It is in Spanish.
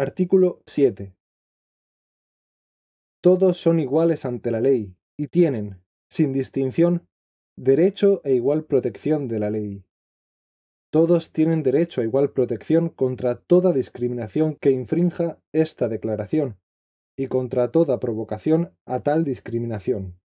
Artículo 7. Todos son iguales ante la ley y tienen, sin distinción, derecho e igual protección de la ley. Todos tienen derecho a e igual protección contra toda discriminación que infrinja esta declaración y contra toda provocación a tal discriminación.